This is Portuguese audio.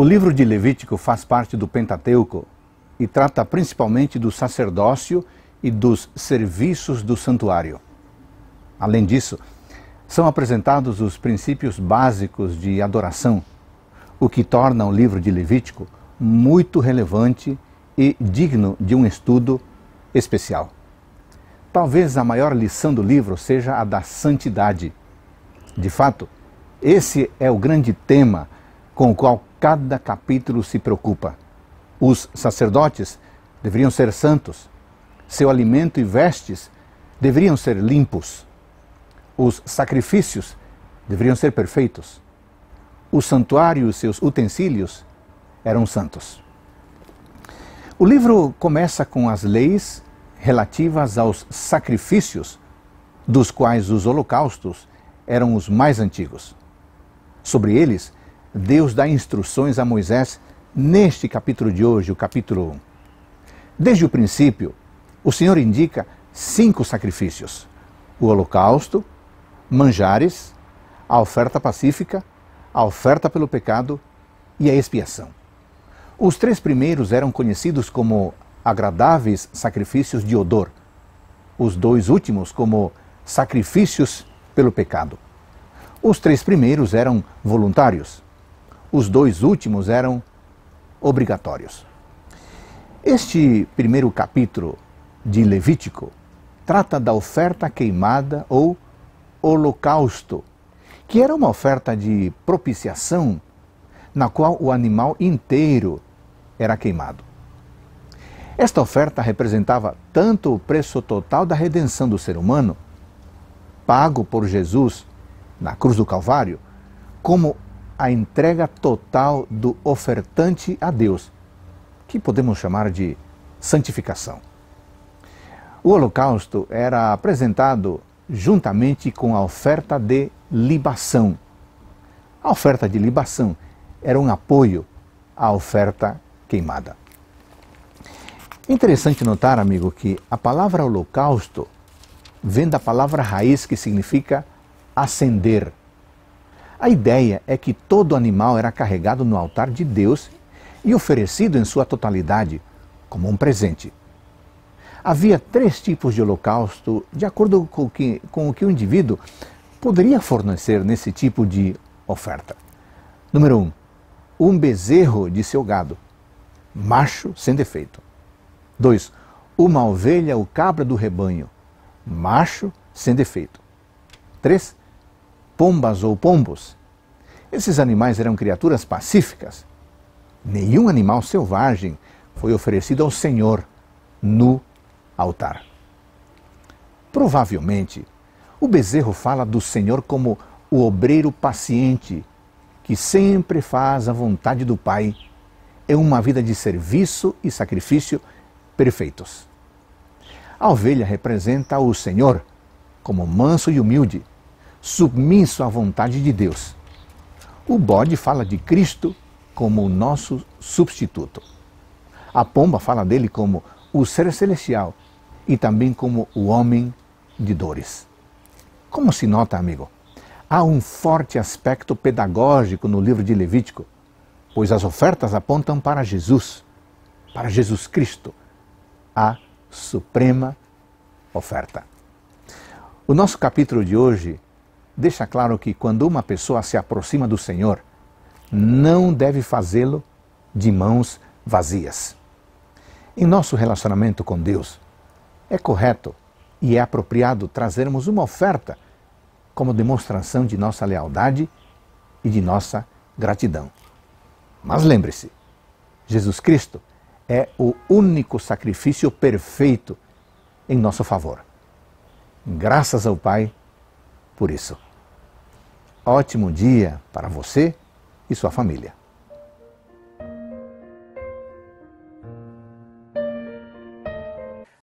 O livro de Levítico faz parte do Pentateuco e trata principalmente do sacerdócio e dos serviços do santuário. Além disso, são apresentados os princípios básicos de adoração, o que torna o livro de Levítico muito relevante e digno de um estudo especial. Talvez a maior lição do livro seja a da santidade. De fato, esse é o grande tema com o qual cada capítulo se preocupa. Os sacerdotes deveriam ser santos, seu alimento e vestes deveriam ser limpos, os sacrifícios deveriam ser perfeitos, o santuário e seus utensílios eram santos. O livro começa com as leis relativas aos sacrifícios, dos quais os holocaustos eram os mais antigos. Sobre eles Deus dá instruções a Moisés neste capítulo de hoje, o capítulo 1. Desde o princípio, o Senhor indica cinco sacrifícios: o holocausto, manjares, a oferta pacífica, a oferta pelo pecado e a expiação. Os três primeiros eram conhecidos como agradáveis sacrifícios de odor, os dois últimos como sacrifícios pelo pecado. Os três primeiros eram voluntários, os dois últimos eram obrigatórios. Este primeiro capítulo de Levítico trata da oferta queimada ou holocausto, que era uma oferta de propiciação na qual o animal inteiro era queimado. Esta oferta representava tanto o preço total da redenção do ser humano, pago por Jesus na cruz do Calvário, como a entrega total do ofertante a Deus, que podemos chamar de santificação. O holocausto era apresentado juntamente com a oferta de libação. A oferta de libação era um apoio à oferta queimada. Interessante notar, amigo, que a palavra holocausto vem da palavra raiz que significa acender, a ideia é que todo animal era carregado no altar de Deus e oferecido em sua totalidade como um presente. Havia três tipos de holocausto, de acordo com o que, com o, que o indivíduo poderia fornecer nesse tipo de oferta. Número 1. Um, um bezerro de seu gado, macho sem defeito. 2. Uma ovelha ou cabra do rebanho, macho sem defeito. 3 pombas ou pombos. Esses animais eram criaturas pacíficas. Nenhum animal selvagem foi oferecido ao Senhor no altar. Provavelmente, o bezerro fala do Senhor como o obreiro paciente que sempre faz a vontade do Pai. É uma vida de serviço e sacrifício perfeitos. A ovelha representa o Senhor como manso e humilde, submisso à vontade de Deus. O bode fala de Cristo como o nosso substituto. A pomba fala dele como o ser celestial e também como o homem de dores. Como se nota, amigo, há um forte aspecto pedagógico no livro de Levítico, pois as ofertas apontam para Jesus, para Jesus Cristo, a suprema oferta. O nosso capítulo de hoje deixa claro que quando uma pessoa se aproxima do Senhor, não deve fazê-lo de mãos vazias. Em nosso relacionamento com Deus, é correto e é apropriado trazermos uma oferta como demonstração de nossa lealdade e de nossa gratidão. Mas lembre-se, Jesus Cristo é o único sacrifício perfeito em nosso favor. Graças ao Pai por isso ótimo dia para você e sua família.